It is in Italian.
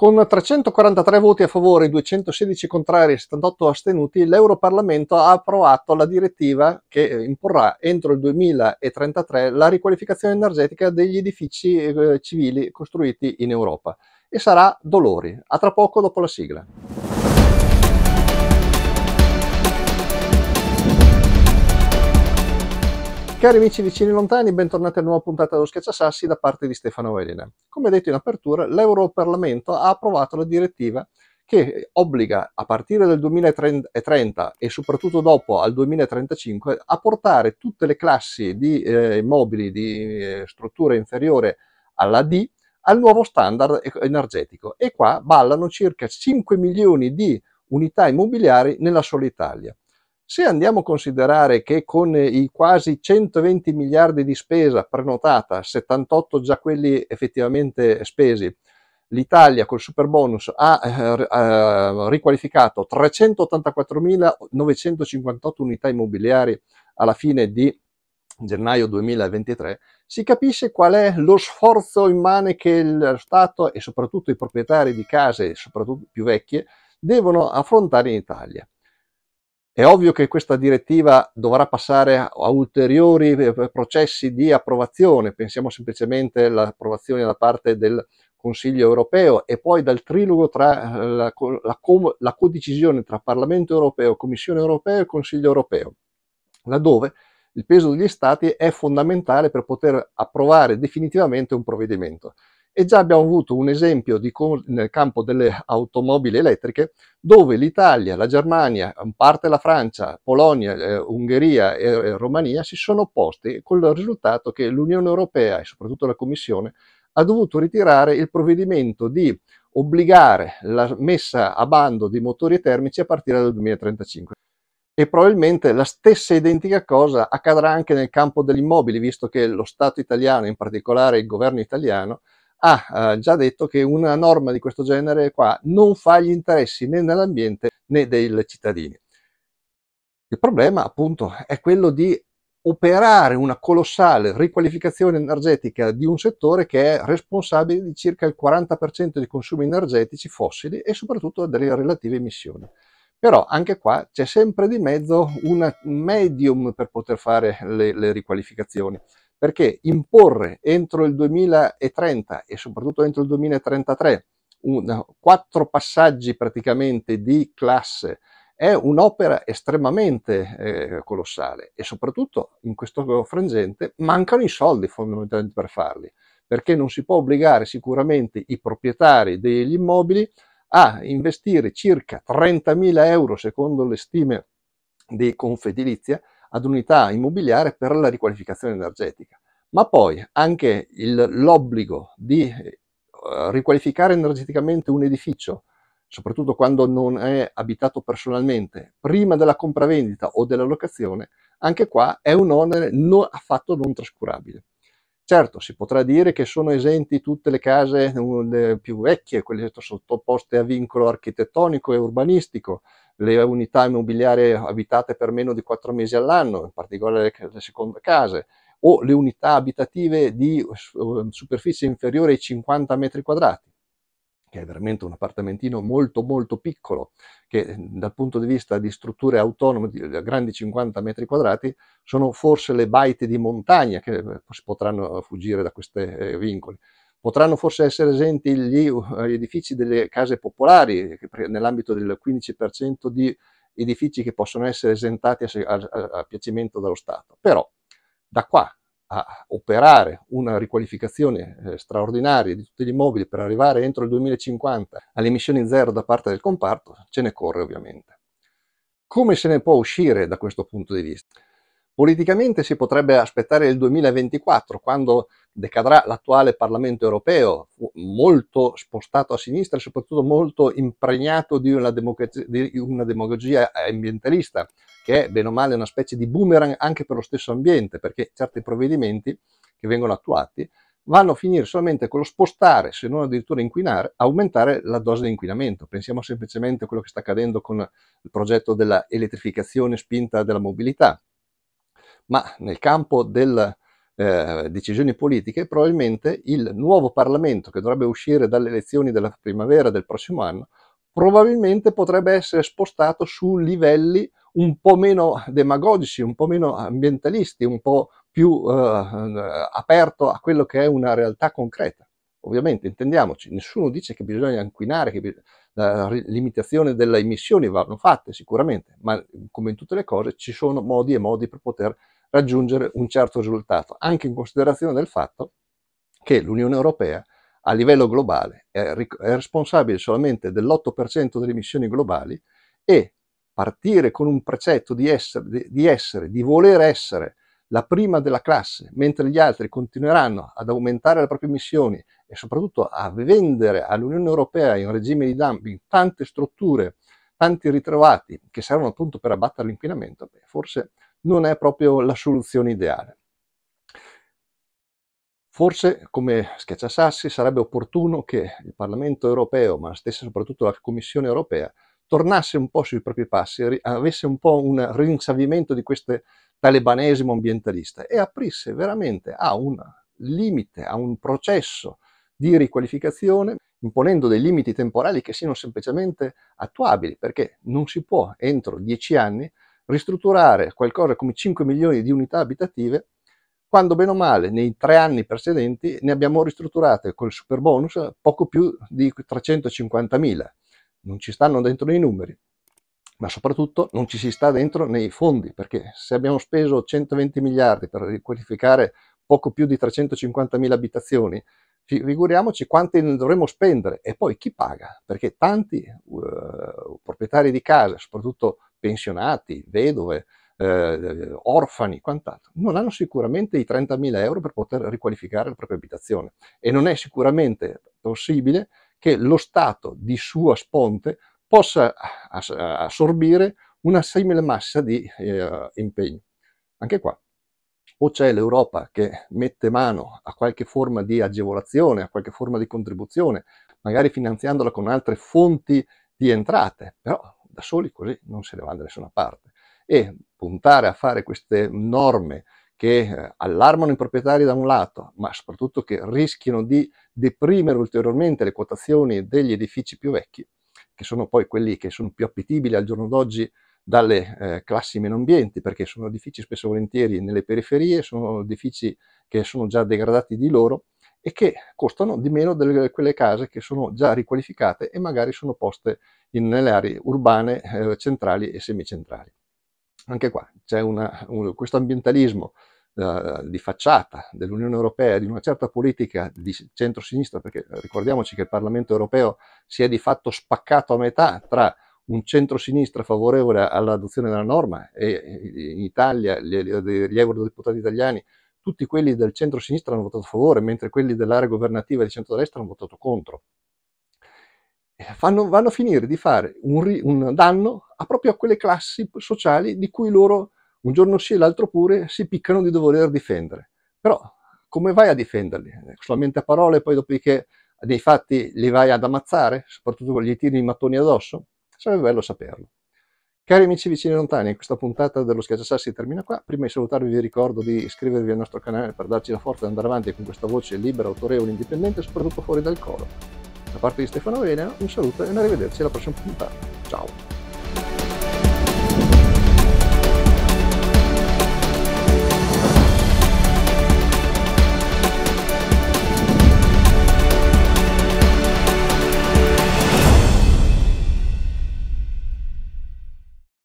Con 343 voti a favore, 216 contrari e 78 astenuti, l'Europarlamento ha approvato la direttiva che eh, imporrà entro il 2033 la riqualificazione energetica degli edifici eh, civili costruiti in Europa. E sarà Dolori. A tra poco dopo la sigla. Cari amici vicini e lontani, bentornati a nuova puntata dello Sassi da parte di Stefano Velina. Come detto in apertura, l'Europarlamento ha approvato la direttiva che obbliga a partire dal 2030 e soprattutto dopo al 2035 a portare tutte le classi di eh, mobili di eh, struttura inferiore alla D al nuovo standard energetico e qua ballano circa 5 milioni di unità immobiliari nella sola Italia. Se andiamo a considerare che con eh, i quasi 120 miliardi di spesa prenotata, 78 già quelli effettivamente spesi, l'Italia col super bonus ha eh, eh riqualificato 384.958 unità immobiliari alla fine di gennaio 2023, si capisce qual è lo sforzo immane che lo Stato e soprattutto i proprietari di case, soprattutto più vecchie, devono affrontare in Italia. È ovvio che questa direttiva dovrà passare a ulteriori eh, processi di approvazione, pensiamo semplicemente all'approvazione da parte del Consiglio europeo e poi dal trilogo tra eh, la, la, la codecisione tra Parlamento europeo, Commissione europea e Consiglio europeo, laddove il peso degli Stati è fondamentale per poter approvare definitivamente un provvedimento e già abbiamo avuto un esempio di, nel campo delle automobili elettriche dove l'Italia, la Germania, parte la Francia, Polonia, eh, Ungheria e, e Romania si sono opposti con il risultato che l'Unione Europea e soprattutto la Commissione ha dovuto ritirare il provvedimento di obbligare la messa a bando di motori termici a partire dal 2035 e probabilmente la stessa identica cosa accadrà anche nel campo degli immobili, visto che lo Stato italiano, in particolare il governo italiano, ha eh, già detto che una norma di questo genere qua non fa gli interessi né dell'ambiente né dei cittadini. Il problema appunto è quello di operare una colossale riqualificazione energetica di un settore che è responsabile di circa il 40% dei consumi energetici fossili e soprattutto delle relative emissioni. Però anche qua c'è sempre di mezzo un medium per poter fare le, le riqualificazioni perché imporre entro il 2030 e soprattutto entro il 2033 un, quattro passaggi praticamente di classe è un'opera estremamente eh, colossale e soprattutto in questo frangente mancano i soldi fondamentalmente per farli, perché non si può obbligare sicuramente i proprietari degli immobili a investire circa 30.000 euro secondo le stime di Confedilizia ad unità immobiliare per la riqualificazione energetica. Ma poi anche l'obbligo di eh, riqualificare energeticamente un edificio, soprattutto quando non è abitato personalmente, prima della compravendita o della locazione, anche qua è un onere non, affatto non trascurabile. Certo, si potrà dire che sono esenti tutte le case più vecchie, quelle sottoposte a vincolo architettonico e urbanistico, le unità immobiliari abitate per meno di quattro mesi all'anno, in particolare le, le seconde case, o le unità abitative di ehm, superficie inferiore ai 50 metri quadrati che è veramente un appartamentino molto molto piccolo, che ehm, dal punto di vista di strutture autonome di grandi 50 metri quadrati sono forse le baite di montagna che eh, si potranno fuggire da questi eh, vincoli. Potranno forse essere esenti gli eh, edifici delle case popolari, nell'ambito del 15% di edifici che possono essere esentati a, a, a piacimento dallo Stato. Però da qua a operare una riqualificazione eh, straordinaria di tutti gli immobili per arrivare entro il 2050 alle emissioni zero da parte del comparto, ce ne corre ovviamente. Come se ne può uscire da questo punto di vista? Politicamente si potrebbe aspettare il 2024, quando decadrà l'attuale Parlamento europeo, molto spostato a sinistra e soprattutto molto impregnato di una, di una demagogia ambientalista, che è bene o male una specie di boomerang anche per lo stesso ambiente, perché certi provvedimenti che vengono attuati vanno a finire solamente con lo spostare, se non addirittura inquinare, aumentare la dose di inquinamento. Pensiamo semplicemente a quello che sta accadendo con il progetto dell'elettrificazione spinta della mobilità ma nel campo delle eh, decisioni politiche probabilmente il nuovo Parlamento che dovrebbe uscire dalle elezioni della primavera del prossimo anno probabilmente potrebbe essere spostato su livelli un po' meno demagogici, un po' meno ambientalisti, un po' più eh, aperto a quello che è una realtà concreta. Ovviamente, intendiamoci, nessuno dice che bisogna inquinare, che la limitazione delle emissioni vanno fatte sicuramente, ma come in tutte le cose ci sono modi e modi per poter raggiungere un certo risultato, anche in considerazione del fatto che l'Unione Europea a livello globale è, responsabile solamente dell'8% delle emissioni globali e partire con un precetto di essere, di essere, di voler essere la prima della classe, mentre gli altri continueranno ad aumentare le proprie emissioni e soprattutto a vendere all'Unione Europea in regime di dumping tante strutture, tanti ritrovati che servono appunto per abbattere l'inquinamento, forse non è proprio la soluzione ideale. Forse, come schiacciasassi, sarebbe opportuno che il Parlamento europeo, ma stessa soprattutto la Commissione europea, tornasse un po' sui propri passi, avesse un po' un rinsavimento di questo talebanesimo ambientalista e aprisse veramente a un limite, a un processo di riqualificazione, imponendo dei limiti temporali che siano semplicemente attuabili, perché non si può entro dieci anni ristrutturare qualcosa come 5 milioni di unità abitative quando bene o male nei tre anni precedenti ne abbiamo ristrutturate col super bonus poco più di 350 mila. Non ci stanno dentro nei numeri, ma soprattutto non ci si sta dentro nei fondi, perché se abbiamo speso 120 miliardi per riqualificare poco più di 350 mila abitazioni, figuriamoci quanti ne dovremmo spendere e poi chi paga, perché tanti uh, proprietari di case, soprattutto pensionati, vedove, eh, orfani, quant'altro, non hanno sicuramente i 30.000 euro per poter riqualificare la propria abitazione e non è sicuramente possibile che lo Stato di sua sponte possa assorbire una simile massa di eh, impegni. Anche qua, o c'è l'Europa che mette mano a qualche forma di agevolazione, a qualche forma di contribuzione, magari finanziandola con altre fonti di entrate, però da soli così non se ne va da nessuna parte. E puntare a fare queste norme che eh, allarmano i proprietari da un lato, ma soprattutto che rischiano di deprimere ulteriormente le quotazioni degli edifici più vecchi, che sono poi quelli che sono più appetibili al giorno d'oggi dalle eh, classi meno ambienti, perché sono edifici spesso volentieri nelle periferie, sono edifici che sono già degradati di loro e che costano di meno delle, quelle case che sono già riqualificate e magari sono poste in, nelle aree urbane eh, centrali e semicentrali. Anche qua c'è un, questo ambientalismo eh, di facciata dell'Unione Europea di una certa politica di centro-sinistra, perché ricordiamoci che il Parlamento Europeo si è di fatto spaccato a metà tra un centro-sinistra favorevole all'adozione della norma e in Italia gli, gli eurodeputati italiani tutti quelli del centro-sinistra hanno votato a favore, mentre quelli dell'area governativa di centro-destra hanno votato contro. Eh, fanno, vanno a finire di fare un, un danno a proprio a quelle classi sociali di cui loro un giorno sì e l'altro pure si piccano di dover difendere. Però come vai a difenderli? Eh, solamente a parole e poi dopodiché nei eh, fatti li vai ad ammazzare? Soprattutto gli tiri i mattoni addosso? Sarebbe bello saperlo. Cari amici vicini e lontani, questa puntata dello Schiacciassassi termina qua. Prima di salutarvi vi ricordo di iscrivervi al nostro canale per darci la forza di andare avanti con questa voce libera, autorevole, indipendente e soprattutto fuori dal coro. Da parte di Stefano Vena, un saluto e un arrivederci alla prossima puntata. Ciao!